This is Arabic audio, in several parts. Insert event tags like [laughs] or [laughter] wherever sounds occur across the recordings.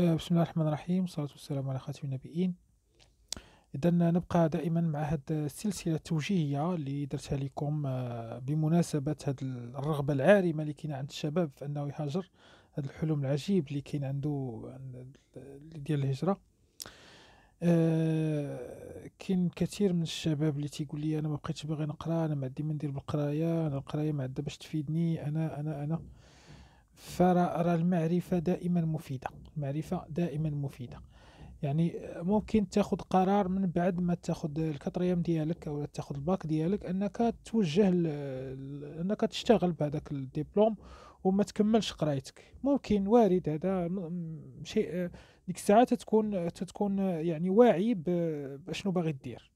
آه، بسم الله الرحمن الرحيم والصلاة والسلام على خاتم النبيين إذا نبقى دائما مع هذه السلسلة التوجيهية اللي درتها لكم آه، بمناسبة هذه الرغبة العارمة اللي كاينة عند الشباب في أنه يهاجر هذا الحلم العجيب اللي كاين عنده ديال الهجرة أه كاين كثير من الشباب اللي تيقول لي انا ما بقيتش باغي نقرا انا ما عندي ما ندير بالقرايه انا القرايه ما عندها باش تفيدني انا انا انا فأرى المعرفة دائما مفيدة المعرفة دائما مفيدة يعني ممكن تاخذ قرار من بعد ما تاخذ الكاتريام ديالك او تاخذ الباك ديالك انك توجه انك تشتغل بهذاك الدبلوم وما تكملش قرايتك ممكن وارد هذا شيء ديك الساعه تتكون تتكون يعني واعي بشنو باغي دير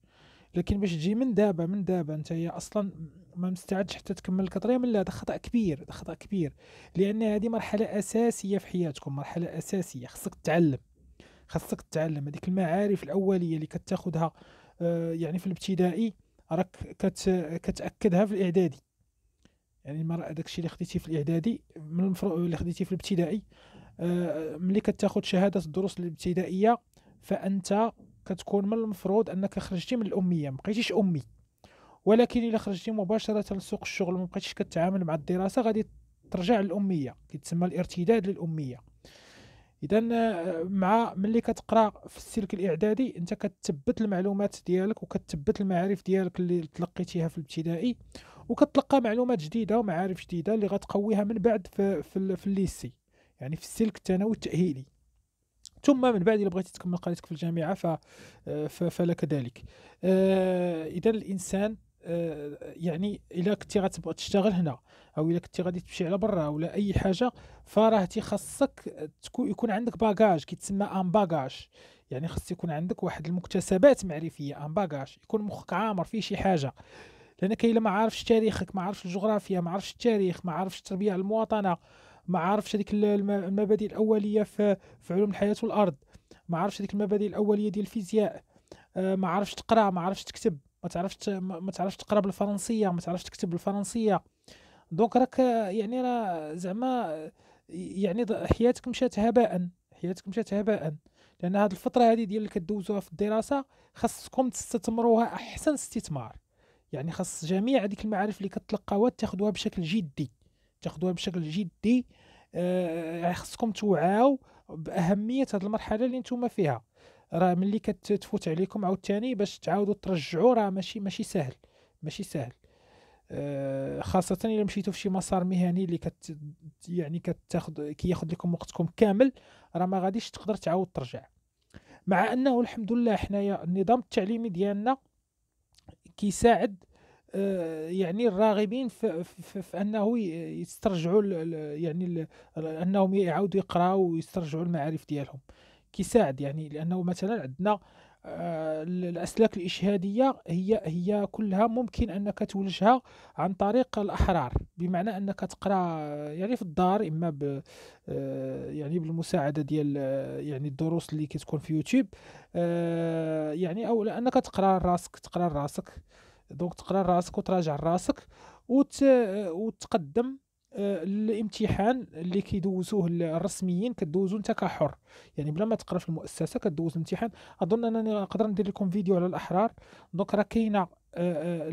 لكن باش تجي من دابا من دابا انت هي اصلا ما مستعدش حتى تكمل الكطريه لا هذا خطا كبير هذا خطا كبير لان هذه مرحله اساسيه في حياتكم مرحله اساسيه خصك تتعلم خصك تتعلم هذيك المعارف الاوليه اللي كتاخذها آه، يعني في الابتدائي راك كت كتاكدها في الاعدادي يعني المرأة داكشي اللي خديتي في الاعدادي من المفروض اللي خديتي في الابتدائي آه، ملي كتاخذ شهاده الدروس الابتدائيه فانت كتكون من المفروض انك خرجتي من الاميه مبقيتيش امي ولكن الا خرجتي مباشره لسوق الشغل مبقيتيش كتعامل مع الدراسه غادي ترجع للاميه كيتسمى الارتداد للاميه اذا آه، مع ملي كتقرا في السلك الاعدادي انت كتثبت المعلومات ديالك وكتثبت المعارف ديالك اللي تلقيتيها في الابتدائي وكتلقى معلومات جديده ومعارف جديده اللي غتقويها من بعد في, في, في الليسي يعني في السلك الثانوي التاهيلي ثم من بعد الا بغيتي تكمل قرايتك في الجامعه ف آه، فلك ذلك آه، اذا الانسان آه، يعني الا كنتي غتبغي تشتغل هنا او الا كنتي غادي تمشي على برا ولا اي حاجه فراه تيخصك يكون عندك باجاج كيتسمى ان باجاج يعني خص يكون عندك واحد المكتسبات معرفيه ان باجاج يكون مخك عامر فيه شي حاجه لانك الا ما عارفش تاريخك ما عارفش الجغرافيا ما عارفش التاريخ ما عارفش التربيه المواطنه ما عارفش هذيك المبادئ الاوليه في في علوم الحياه والارض ما عارفش هذيك المبادئ الاوليه ديال الفيزياء آه، ما عارفش تقرا ما عارفش تكتب ما تعرفش ما تعرفش تقرا بالفرنسيه ما تعرفش تكتب بالفرنسيه دونك راك يعني راه زعما يعني حياتك مشات هباء حياتك مشات هباء لان هذه الفتره هذه ديال اللي كدوزوها في الدراسه خاصكم تستثمروها احسن استثمار يعني خاص جميع هذيك المعارف اللي كتلقاوها تاخذوها بشكل جدي تاخذوها بشكل جدي آه، خصكم توعاو باهميه هذه المرحله اللي نتوما فيها راه ملي كتفوت عليكم عاوتاني باش تعاودوا ترجعوا راه ماشي ماشي سهل ماشي سهل آه خاصة إلا مشيتو في شي مسار مهني اللي كت يعني كتاخد كياخد لكم وقتكم كامل راه ما غاديش تقدر تعاود ترجع مع أنه الحمد لله حنايا النظام التعليمي ديالنا كيساعد آه، يعني الراغبين في, في, في انه يسترجعوا يعني انهم يعاودوا يقراوا ويسترجعوا المعارف ديالهم كيساعد يعني لانه مثلا عندنا آه، الاسلاك الاشهاديه هي هي كلها ممكن انك تولجها عن طريق الاحرار بمعنى انك تقرا يعني في الدار اما ب آه، يعني بالمساعده ديال يعني الدروس اللي كتكون في يوتيوب يعني او انك تقرا راسك تقرا راسك دونك تقرا راسك وتراجع راسك وت... وتقدم آه، الامتحان اللي كيدوزوه الرسميين كدوزو انت كحر يعني بلا ما تقرا في المؤسسه كدوز الامتحان اظن انني نقدر ندير لكم فيديو على الاحرار دونك راه كاينه آه،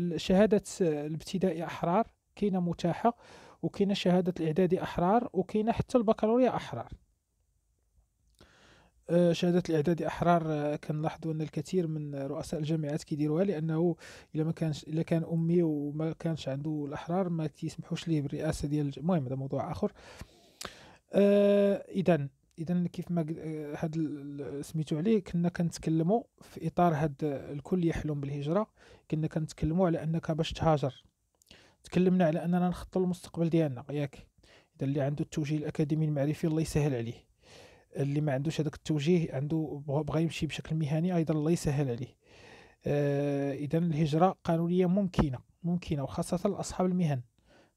آه، شهاده الابتدائي احرار كاينه متاحه وكاينه شهاده الاعدادي احرار وكاينه حتى البكالوريا احرار آه، شهادات الاعدادي احرار آه، كنلاحظوا ان الكثير من رؤساء الجامعات كيديروها لانه الا ما كانش الا كان امي وما كانش عنده الاحرار ما تيسمحوش ليه بالرئاسه ديال المهم هذا موضوع اخر اذا آه، اذا كيف ما هاد سميتو عليه كنا كنتكلموا في اطار هاد الكل يحلم بالهجره كنا كنتكلموا على انك باش تهاجر تكلمنا على اننا نخطط للمستقبل ديالنا ياك اذا اللي عنده التوجيه الاكاديمي المعرفي الله يسهل عليه اللي ما عندوش هذاك التوجيه عنده بغى يمشي بشكل مهني ايضا الله يسهل عليه آه اذا الهجره قانونيه ممكنه ممكنه وخاصه لاصحاب المهن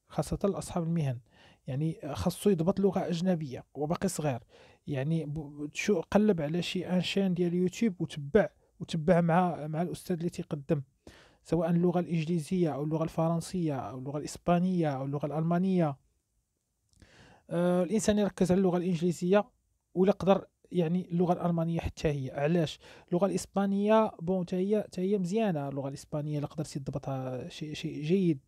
خاصه لاصحاب المهن يعني خاصو يضبط لغه اجنبيه وباقي صغير يعني شو قلب على شي انشين ديال يوتيوب وتبع وتبع مع مع الاستاذ اللي تيقدم سواء اللغه الانجليزيه او اللغه الفرنسيه او اللغه الاسبانيه او اللغه الالمانيه آه الانسان يركز على اللغه الانجليزيه ولا قدر يعني اللغه الالمانيه حتى هي علاش اللغه الاسبانيه بون حتى هي حتى هي مزيانه اللغه الاسبانيه اللي قدرتي تضبطها شيء شيء جيد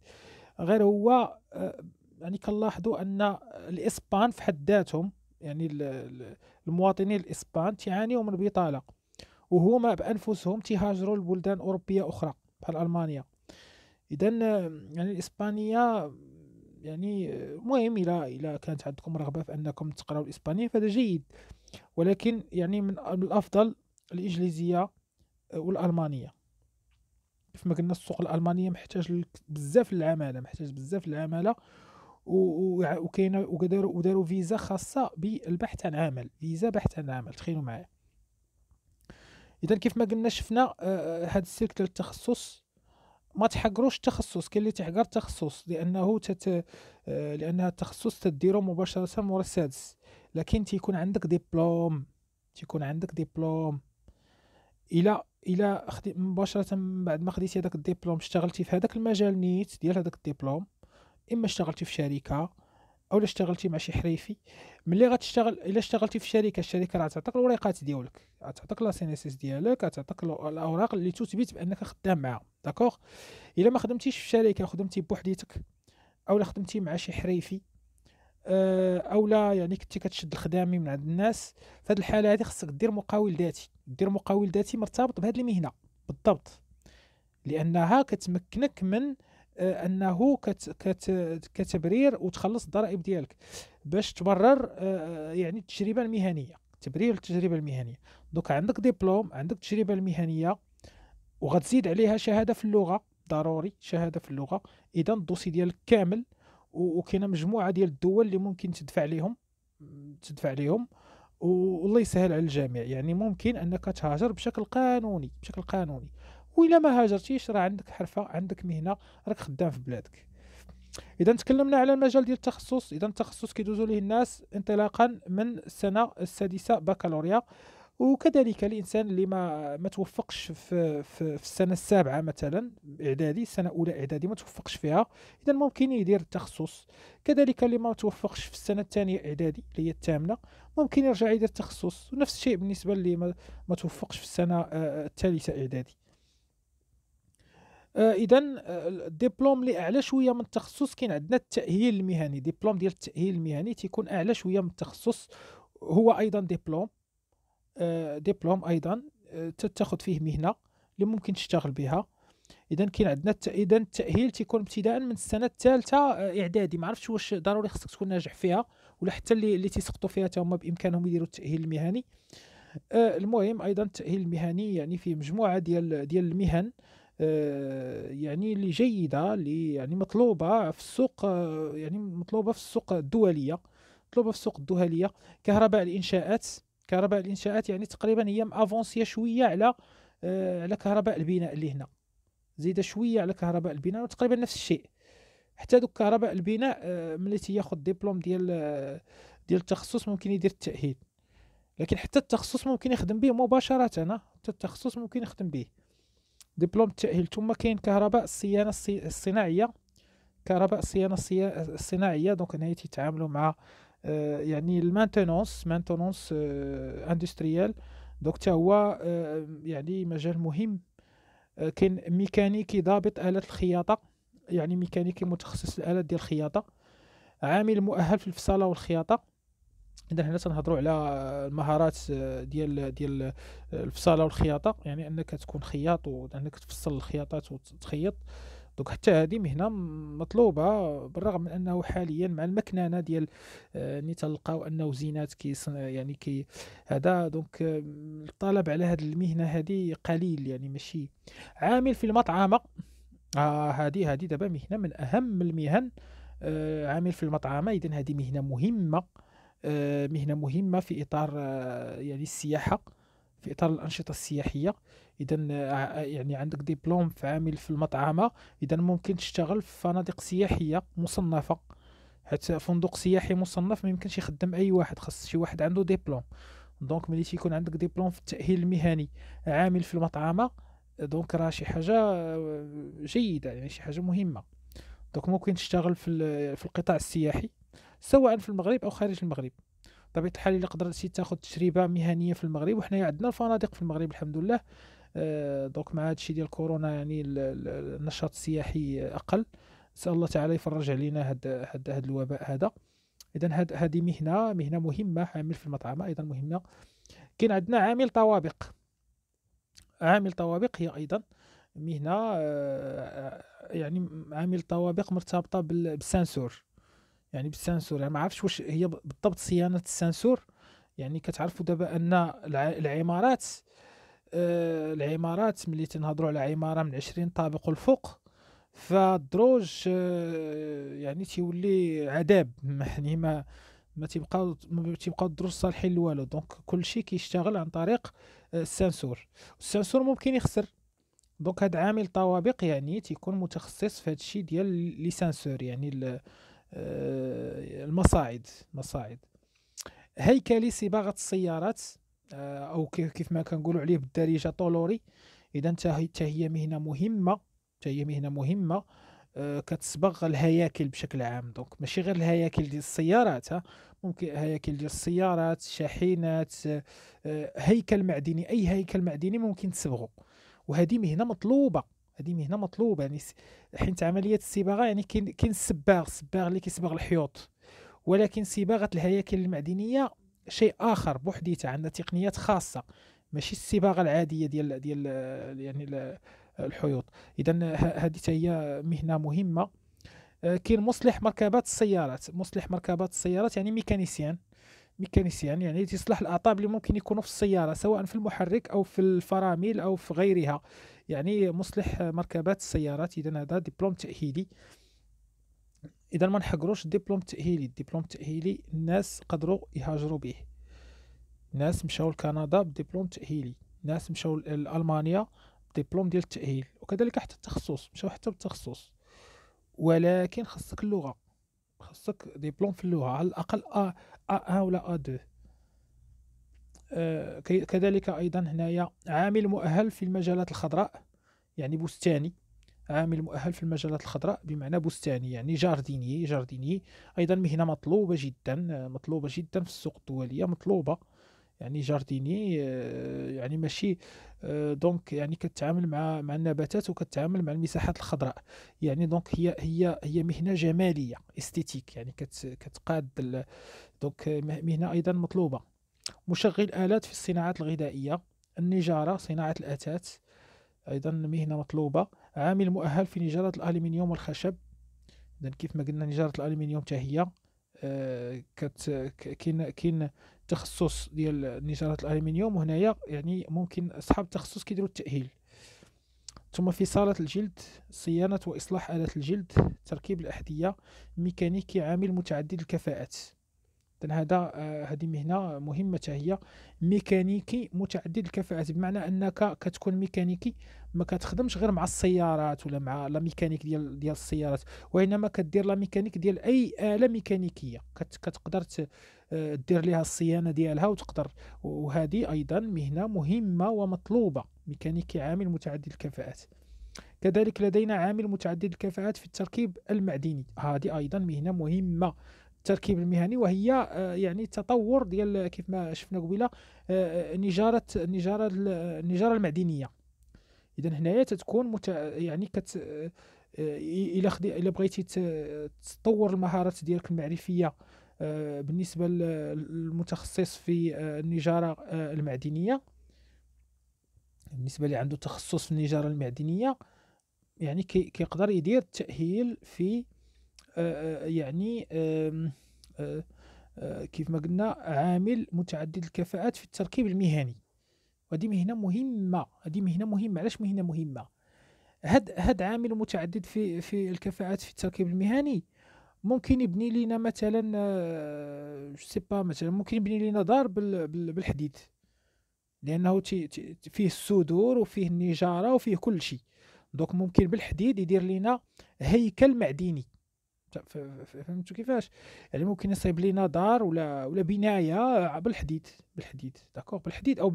غير هو آه، يعني كنلاحظوا ان الاسبان في حد ذاتهم يعني المواطنين الاسبان تعانيوا من البطاله وهما بانفسهم تهاجروا لبلدان اوروبيه اخرى بحال المانيا اذا آه، يعني الاسبانيه يعني المهم الى الى كانت عندكم رغبه في انكم تقراو الاسبانيه فهذا جيد ولكن يعني من الافضل الانجليزيه آه، والالمانيه كيف ما قلنا السوق الالمانيه محتاج بزاف العماله محتاج بزاف العماله وكاينه وداروا وداروا فيزا خاصه بالبحث عن عمل فيزا بحث عن عمل تخيلوا معايا اذا كيف ما قلنا شفنا هذا آه، آه، السلك ديال التخصص ما تحقروش تخصص كاين اللي تحقر تخصص لانه تت... آه، لان التخصص تديرو مباشره مورا السادس لكن تيكون عندك ديبلوم تيكون عندك ديبلوم الى الى خدي مباشره من بعد ما خديتي هذاك الدبلوم اشتغلتي في هذاك المجال نيت ديال هذاك الدبلوم اما اشتغلتي في شركه او اشتغلتي مع شي حريفي ملي غتشتغل الا اشتغلتي في شركه الشركه راه تعطيك الوريقات ديالك تعطيك لاسينيسيس ديالك تعطيك الاوراق اللي تثبت بانك خدام معاها داكوغ الا ما خدمتيش في شركه خدمتي بوحديتك او خدمتي مع شي حريفي آه، او لا يعني كنتي كتشد الخدامي من عند الناس في هذه الحاله هذه خصك دير مقاول ذاتي دير مقاول ذاتي مرتبط بهذه المهنه بالضبط لانها كتمكنك من آه، انه كت كت كتبرير وتخلص الضرائب ديالك باش تبرر آه، آه، يعني التجربه المهنيه تبرير التجربه المهنيه دوك عندك ديبلوم عندك تجربه المهنيه وغتزيد عليها شهاده في اللغه ضروري شهاده في اللغه اذا الدوسي ديالك كامل وكاينه مجموعه ديال الدول اللي ممكن تدفع لهم تدفع لهم والله يسهل على الجميع يعني ممكن انك تهاجر بشكل قانوني بشكل قانوني وإلا ما هاجرتيش راه عندك حرفة عندك مهنة راك خدام في بلادك اذا تكلمنا على المجال ديال التخصص اذا التخصص كيدوزوا ليه الناس انطلاقا من السنه السادسه بكالوريا وكذلك الانسان اللي ما ما توفقش في, في, في السنه السابعه مثلا اعدادي السنه الاولى اعدادي ما توفقش فيها اذا ممكن يدير التخصص كذلك اللي ما توفقش في السنه الثانيه اعدادي اللي هي الثامنه ممكن يرجع يدير التخصص ونفس الشيء بالنسبه اللي ما, ما توفقش في السنه آه، الثالثه اعدادي آه، اذا آه، الدبلوم اللي اعلى شويه من التخصص كاين عندنا التاهيل المهني دبلوم ديال التاهيل المهني تيكون اعلى شويه من التخصص هو ايضا دبلوم آه، دبلوم ايضا تتاخذ فيه مهنه اللي ممكن تشتغل بها اذا كاين عندنا اذا التاهيل تيكون ابتداء من السنه الثالثه اعدادي ما عرفتش واش ضروري خصك تكون ناجح فيها ولا حتى اللي اللي تيسقطوا فيها تاهما هما بامكانهم يديروا التاهيل المهني المهم ايضا التاهيل المهني يعني فيه مجموعه ديال ديال المهن آه، يعني اللي جيده اللي يعني مطلوبه في السوق آه، يعني مطلوبه في السوق الدوليه مطلوبه في السوق الدوليه كهرباء الانشاءات كهرباء الانشاءات يعني تقريبا هي مافونسيه شويه على آه، على كهرباء البناء اللي هنا زيدة شويه على كهرباء البناء وتقريبا نفس الشيء حتى دوك كهرباء البناء ملي تياخذ دبلوم ديال ديال التخصص ممكن يدير التاهيل لكن حتى التخصص ممكن يخدم به مباشره حتى التخصص ممكن يخدم به دبلوم التأهيل ثم كاين كهرباء الصيانة الصناعية كهرباء الصيانة الصناعية دونك هنا تيتعاملوا مع آه، يعني المانتونونس مانتونس آه، اندستريال دونك حتى هو آه، يعني مجال مهم كاين ميكانيكي ضابط الات الخياطة يعني ميكانيكي متخصص الآلات ديال الخياطة عامل مؤهل في الفصالة والخياطة اذا حنا تنهضروا على المهارات آه، ديال ديال آه، الفصاله والخياطه يعني انك تكون خياط وانك تفصل الخياطات وتخيط دونك حتى هذه مهنه مطلوبه بالرغم من انه حاليا مع المكنانه ديال اللي آه، تلقاو انه زينات كي يعني كي هذا دونك الطلب على هذه المهنه هذه قليل يعني ماشي عامل في المطعم هذه آه هذه دابا مهنه من اهم المهن آه عامل في المطعم اذا هذه مهنه مهمه آه، مهنه مهمه في اطار آه، يعني السياحه في اطار الانشطه السياحيه اذا آه، يعني عندك دبلوم في عامل في المطعمه اذا ممكن تشتغل في فنادق سياحيه مصنفه حتى فندق سياحي مصنف ما يمكنش يخدم اي واحد خاص شي واحد عنده دبلوم دونك ملي تيكون عندك دبلوم في التاهيل المهني عامل في المطعمه دونك راه شي حاجه جيده يعني شي حاجه مهمه دونك ممكن تشتغل في في القطاع السياحي سواء في المغرب او خارج المغرب بطبيعه الحال الا قدرت شي تاخذ تجربه مهنيه في المغرب وحنايا عندنا الفنادق في المغرب الحمد لله آه، دونك مع هادشي ديال كورونا يعني النشاط السياحي اقل نسال الله تعالى يفرج علينا هاد هاد, هاد الوباء هذا اذا هاد هذه مهنه مهنه مهمه عامل في المطعم ايضا مهمه كاين عندنا عامل طوابق عامل طوابق هي ايضا مهنه آه، يعني عامل طوابق مرتبطه بالسانسور يعني بالسنسور يعني ما عرفتش واش هي بالضبط صيانه السنسور يعني كتعرفوا دابا ان العمارات آه العمارات ملي تنهضروا على عماره من 20 طابق والفوق فالدروج آه يعني تيولي عذاب [laughs] يعني ما ما تيبقاو ما تيبقاو الدروج صالحين لوالو دونك كلشي كيشتغل عن طريق آه السنسور السنسور ممكن يخسر دونك هاد عامل طوابق يعني تيكون متخصص في هادشي ديال لي يعني آه، المصاعد المصاعد هيكلي صباغه السيارات آه، او كيف ما كنقولوا عليه بالدارجه طولوري اذا حتى هي مهنه مهمه حتى هي مهنه مهمه آه، كتصبغ الهياكل بشكل عام دونك ماشي غير الهياكل ديال السيارات ها ممكن هياكل ديال السيارات شاحنات هيكل معدني اي هيكل معدني ممكن تصبغه وهذه مهنه مطلوبه هذه مهنه مطلوبه يعني حيت عمليه الصباغه يعني كاين كاين السباغ السباغ اللي كيصبغ الحيوط ولكن صباغه الهياكل المعدنيه شيء اخر بوحديتها عندنا تقنيات خاصه ماشي الصباغه العاديه ديال ديال يعني الحيوط اذا هذه هي مهنه مهمه آه، كاين مصلح مركبات السيارات مصلح مركبات السيارات يعني ميكانيسيان ميكانيسيان يعني تصلح الاعطاب اللي ممكن يكونوا في السياره سواء في المحرك او في الفرامل او في غيرها يعني مصلح مركبات السيارات اذا هذا دبلوم تاهيلي اذا ما نحقروش الدبلوم تاهيلي الدبلوم التاهيلي الناس قدروا يهاجروا به ناس مشاو لكندا بدبلوم تاهيلي ناس مشاو لالمانيا بدبلوم ديال التاهيل وكذلك حتى التخصص مشاو حتى بالتخصص ولكن خصك اللغه خصك ديبلوم في اللغه على الاقل ا ا ولا ا 2 آه، كذلك ايضا هنايا عامل مؤهل في المجالات الخضراء يعني بستاني عامل مؤهل في المجالات الخضراء بمعنى بستاني يعني جارديني جارديني ايضا مهنه مطلوبه جدا آه، مطلوبه جدا في السوق الدوليه مطلوبه يعني جارديني آه، يعني ماشي دونك يعني كتعامل مع مع النباتات وكتعامل مع المساحات الخضراء يعني دونك هي هي هي مهنه جماليه استيتيك يعني كتقاد دونك مهنه ايضا مطلوبه مشغل آلات في الصناعات الغذائية النجارة صناعة الأثاث أيضا مهنة مطلوبة عامل مؤهل في نجارة الألمنيوم والخشب إذا كيف ما قلنا نجارة الألمنيوم حتى هي آه كت كاين كاين تخصص ديال نجارة الألمنيوم وهنايا يعني ممكن أصحاب التخصص كيديروا التأهيل ثم في صالة الجلد صيانة وإصلاح آلات الجلد تركيب الأحذية ميكانيكي عامل متعدد الكفاءات إذن هذا آه، هذه مهنه مهمه هي ميكانيكي متعدد الكفاءات بمعنى انك كتكون ميكانيكي ما كتخدمش غير مع السيارات ولا مع لا ميكانيك ديال ديال السيارات وانما كدير لا ميكانيك ديال اي اله ميكانيكيه كت كتقدر آه، تدير لها الصيانه ديالها وتقدر وهذه ايضا مهنه مهمه ومطلوبه ميكانيكي عامل متعدد الكفاءات كذلك لدينا عامل متعدد الكفاءات في التركيب المعدني هذه ايضا مهنه مهمه التركيب المهني وهي آه، يعني تطور ديال كيف ما شفنا قبيله آه، آه، نجاره النجاره النجاره المعدنيه اذا هنايا تتكون مت يعني كت الى خدي بغيتي تطور المهارات ديالك المعرفيه بالنسبه للمتخصص في النجاره المعدنيه بالنسبه اللي عنده تخصص في النجاره المعدنيه يعني كيقدر يدير تاهيل في آه، آه، يعني آه، كيف ما قلنا عامل متعدد الكفاءات في التركيب المهني وهذه مهنه مهمه هذه مهنه مهمه علاش مهنه مهمه هاد هاد عامل متعدد في في الكفاءات في التركيب المهني ممكن يبني لينا مثلا سي با مثلا ممكن يبني لينا دار بالحديد لانه فيه الصدور وفيه النجاره وفيه كل شيء دونك ممكن بالحديد يدير لينا هيكل معدني فهمتوا كيفاش يعني ممكن يصيب لينا دار ولا ولا بنايه بالحديد بالحديد داكوغ بالحديد او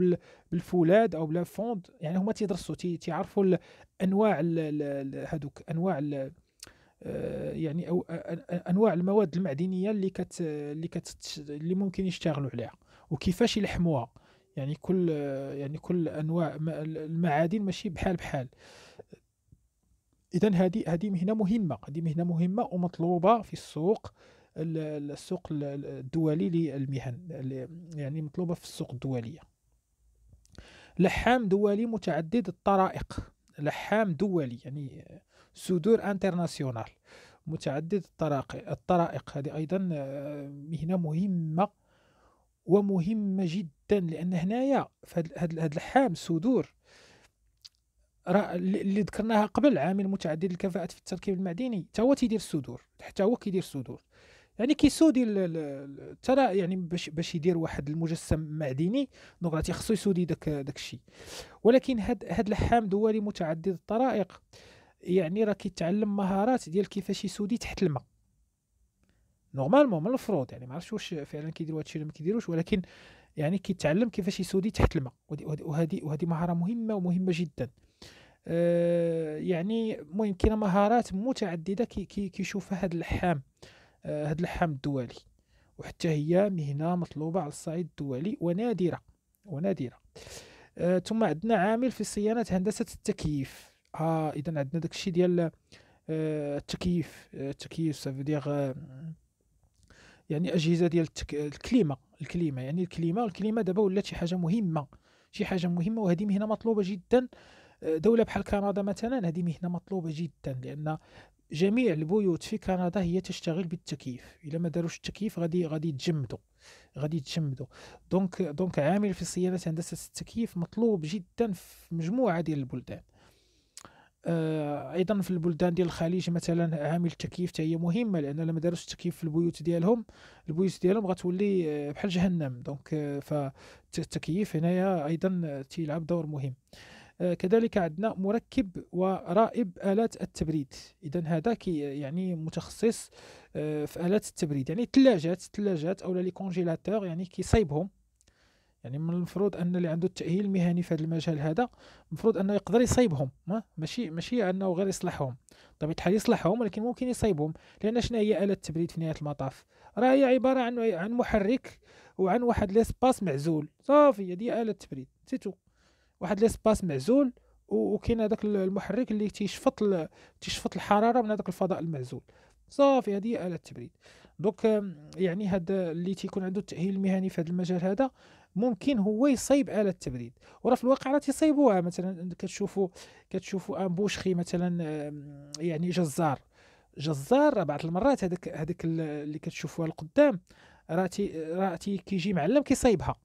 بالفولاذ او بلا فوند يعني هما تيدرسوا تيعرفوا انواع هذوك انواع آه، يعني او انواع المواد المعدنيه اللي كت اللي كت اللي ممكن يشتغلوا عليها وكيفاش يلحموها يعني كل يعني كل انواع المعادن ماشي بحال بحال اذا هذه هذه مهنه مهمه هذه مهنه مهمه ومطلوبه في السوق السوق الدولي للمهن يعني مطلوبه في السوق الدوليه لحام دولي متعدد الطرائق لحام دولي يعني صدور انترناسيونال متعدد الطرائق الطرائق هذه ايضا آه، مهنه مهمه ومهمه جدا لان هنايا في هذا اللحام صدور اللي ذكرناها قبل عامل متعدد الكفاءات في التركيب المعدني حتى هو تيدير الصدور حتى هو كيدير الصدور يعني كيسودي ترى يعني باش باش يدير واحد المجسم معدني دونك راه خصو يسودي داك داك الشيء ولكن هاد هاد اللحام دولي متعدد الطرائق يعني راه كيتعلم مهارات ديال كيفاش يسودي تحت الماء نورمالمون من المفروض يعني ما عرفتش واش فعلا كيديروا هادشي ولا ما كيديروش ولكن يعني كيتعلم كيفاش يسودي تحت الماء وهذه وهذه مهاره مهمه ومهمه جدا آه، يعني المهم كاين مهارات متعدده كيشوفها هذا اللحام هذا آه، اللحام الدولي وحتى هي مهنه مطلوبه على الصعيد الدولي ونادره ونادره آه، ثم عندنا عامل في صيانه هندسه التكييف اه اذا عندنا داكشي ديال التكييف التكييف سافودير يعني اجهزه ديال التك... الكليمه الكليمه يعني الكليمه الكليمه دابا ولات شي حاجه مهمه شي حاجه مهمه وهذه مهنه مطلوبه جدا آه دوله بحال كندا مثلا هذه مهنه مطلوبه جدا لان جميع البيوت في كندا هي تشتغل بالتكييف الا ما داروش التكييف غادي غادي يتجمدوا غادي يتجمدوا دونك دونك عامل في صيانه هندسه التكييف مطلوب جدا في مجموعه ديال البلدان آه ايضا في البلدان ديال الخليج مثلا عامل التكييف حتى هي مهمه لان لما داروش التكييف في البيوت ديالهم البيوت ديالهم غتولي آه، بحال جهنم دونك آه، فالتكييف هنايا ايضا تيلعب دور مهم آه، كذلك عندنا مركب ورائب آلات التبريد إذا هذا كي يعني متخصص آه، في آلات التبريد يعني الثلاجات الثلاجات أو لي كونجيلاتور يعني كيصايبهم يعني من المفروض ان اللي عنده التاهيل المهني في هذا المجال هذا المفروض انه يقدر يصايبهم ما ماشي ماشي انه غير يصلحهم طب الحال يصلحهم ولكن ممكن يصايبهم لان شنو هي اله التبريد في نهايه المطاف راه هي عباره عن عن محرك وعن واحد ليسباس معزول صافي هذه اله التبريد سيتو واحد ليسباس معزول وكاين هذاك المحرك اللي تيشفط تيشفط الحراره من هذاك الفضاء المعزول صافي هذه اله التبريد دوك يعني هذا اللي تيكون عنده التاهيل المهني في هذا المجال هذا ممكن هو يصيب اله التبريد وراه في الواقع راه تيصيبوها مثلا كتشوفوا كتشوفوا ان بوشخي مثلا يعني جزار جزار بعض المرات هذاك هذاك اللي كتشوفوها القدام راه راه كيجي معلم كيصيبها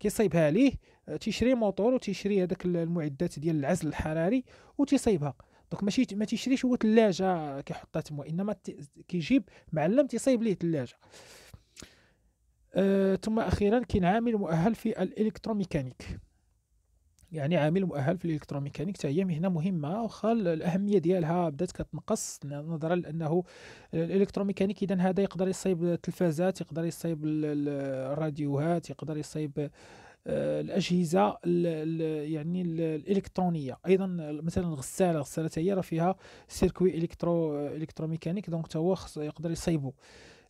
كيصيبها ليه تيشري موتور وتيشري هذاك المعدات ديال العزل الحراري وتيصيبها دونك ماشي ما تيشريش هو ثلاجه كيحطها تما انما كيجيب معلم تيصيب ليه ثلاجه أه ثم اخيرا كاين عامل مؤهل في الالكتروميكانيك يعني عامل مؤهل في الالكتروميكانيك حتى هي مهمه واخا الاهميه ديالها بدات كتنقص نظرا لانه الالكتروميكانيك اذا هذا يقدر يصايب التلفازات يقدر يصايب الراديوهات يقدر يصايب الاجهزه الـ يعني الـ الالكترونيه ايضا مثلا الغساله الغساله هي راه فيها سيركوي الكترو الكتروميكانيك دونك هو يقدر يصيبو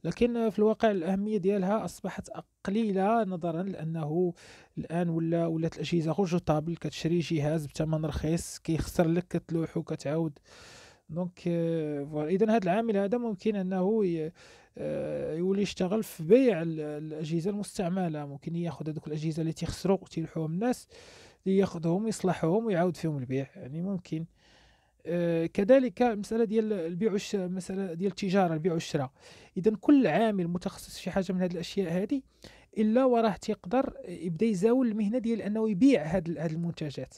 لكن في الواقع الاهميه ديالها اصبحت قليله نظرا لانه الان ولا ولات الاجهزه غوجوطابل كتشري جهاز بثمن رخيص كيخسر لك كتعاود أه دونك آه، اذا هذا العامل هذا ممكن انه آه، يولي يشتغل في بيع الاجهزه المستعمله ممكن ياخذ هذوك الاجهزه اللي تيخسروا تيلحوهم الناس ياخذهم يصلحهم ويعاود فيهم البيع يعني ممكن آه، كذلك المساله ديال البيع والشراء ديال التجاره البيع والشراء اذا كل عامل متخصص في شي حاجه من هذه الاشياء هذه الا وراه تيقدر يبدا يزاول المهنه ديال انه يبيع هذه هاد المنتجات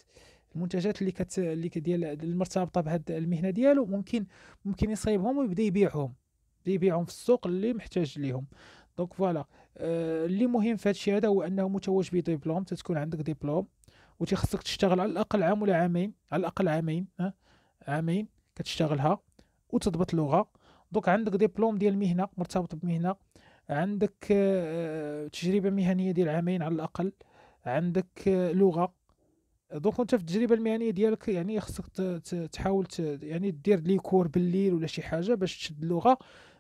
المنتجات اللي كت اللي ديال المرتبطه بهاد المهنه ديالو ممكن ممكن يصايبهم ويبدا يبيعهم يبدا يبيعهم في السوق اللي محتاج ليهم دونك فوالا آه اللي مهم في هادشي هذا هو انه متوج بدبلوم تتكون عندك دبلوم وتيخصك تشتغل على الاقل عام ولا عامين على الاقل عامين ها عامين كتشتغلها وتضبط لغه دونك عندك دبلوم ديال مهنه مرتبط بمهنه عندك آه، تجربه مهنيه ديال عامين على الاقل عندك آه، لغه دونك انت في التجربه المهنيه ديالك يعني خصك تحاول يعني دير لي كور بالليل ولا شي حاجه باش تشد اللغه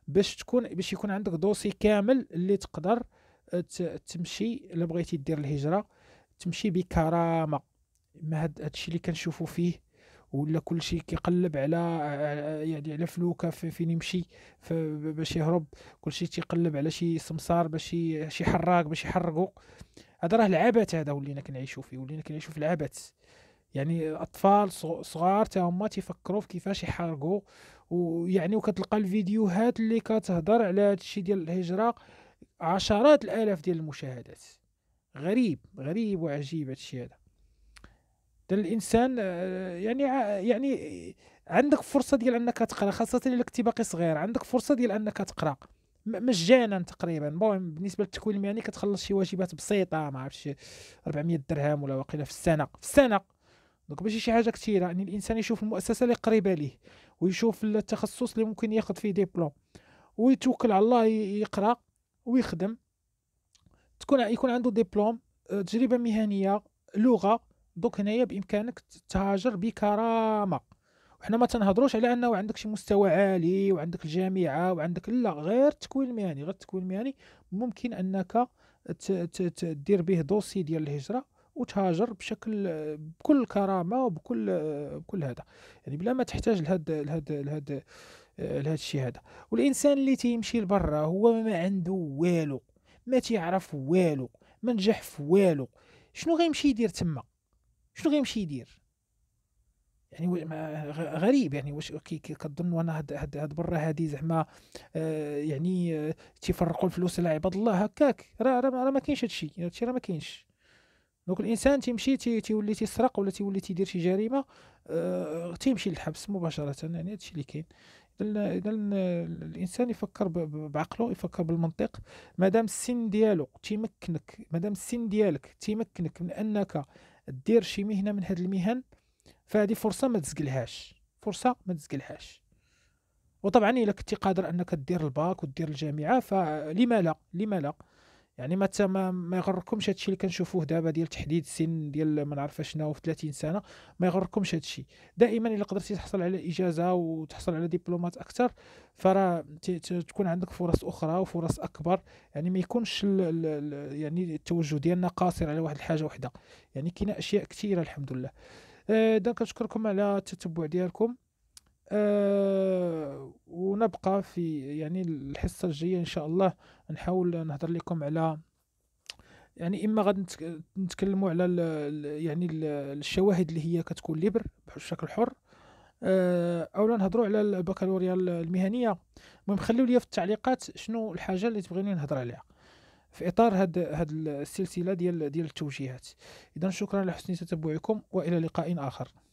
باش تكون باش يكون عندك دوسي كامل اللي تقدر آه، تمشي الا بغيتي دير الهجره تمشي بكرامه ما هاد هادشي اللي كنشوفو فيه ولا كل شيء كيقلب على آه، آه، يعني على فلوكه في فين يمشي باش يهرب كل شيء تيقلب على شي سمسار باش شي حراق باش يحرقو هذا راه العبث هذا ولينا كنعيشو فيه ولينا كنعيشو في العبث يعني اطفال صغار تاهما هما تيفكروا في كيفاش يحرقوا ويعني وكتلقى الفيديوهات اللي كتهضر على هذا الشيء ديال الهجره عشرات الالاف ديال المشاهدات غريب غريب وعجيب هذا الشيء هذا الانسان آه، يعني يعني عندك فرصه ديال انك تقرا خاصه الا كنتي باقي صغير عندك فرصه ديال انك تقرا مجانا تقريبا المهم بالنسبه للتكوين المهني كتخلص شي واجبات بسيطه ما عرفتش 400 درهم ولا واقيلا في السنه في السنه دونك ماشي شي حاجه كثيره ان يعني الانسان يشوف المؤسسه اللي قريبه ليه ويشوف التخصص اللي ممكن ياخذ فيه ديبلوم ويتوكل على الله يقرا ويخدم تكون يكون عنده ديبلوم آه، تجربه مهنيه لغه دوك هنايا بامكانك تهاجر بكرامه وحنا ما تنهضروش على انه عندك شي مستوى عالي وعندك الجامعه وعندك لا غير التكوين المهني غير التكوين المهني ممكن انك تدير به دوسي ديال الهجره وتهاجر بشكل بكل كرامه وبكل بكل هذا يعني بلا ما تحتاج لهاد لهاد لهاد لهذا الشيء هذا والانسان اللي تيمشي لبرا هو ما عنده والو ما تيعرف والو ما نجح في والو شنو غيمشي يدير تما شنو غيمشي يدير يعني غريب يعني واش كظن وانا هاد هاد, هاد برا هادي زعما آه يعني آه تيفرقوا الفلوس على عباد الله هكاك راه راه ما كاينش هادشي هادشي راه ما كاينش دونك الانسان تيمشي تيولي تيسرق ولا تيولي تيدير شي جريمه آه تيمشي للحبس مباشره يعني هادشي اللي كاين اذا الانسان يفكر بعقله يفكر بالمنطق مادام السن ديالو تيمكنك مادام السن ديالك تيمكنك من انك دير شي مهنه من هاد المهن فهذه فرصه ما تسقلهاش فرصه ما تسقلهاش وطبعا الا كنتي قادر انك دير الباك ودير الجامعه فلما لا لما لا يعني ما ما, ما يغركمش هادشي اللي كنشوفوه دابا ديال تحديد السن ديال ما نعرف شنو في 30 سنه ما يغركمش هادشي دائما الا قدرتي تحصل على اجازه وتحصل على دبلومات اكثر فراه تكون عندك فرص اخرى وفرص اكبر يعني ما يكونش الـ الـ يعني التوجه ديالنا قاصر على واحد الحاجه وحده يعني كاينه اشياء كثيره الحمد لله آه، دونك كنشكركم على التتبع ديالكم أه ونبقى في يعني الحصه الجايه ان شاء الله نحاول نهضر لكم على يعني اما غادي نتكلموا على الـ يعني الـ الشواهد اللي هي كتكون ليبر بشكل حر أه اولا نهضروا على البكالوريا المهنيه المهم خليوا لي في التعليقات شنو الحاجه اللي تبغيني نهضر عليها في اطار هاد هاد السلسله ديال ديال التوجيهات اذا شكرا لحسن تتبعكم والى لقاء اخر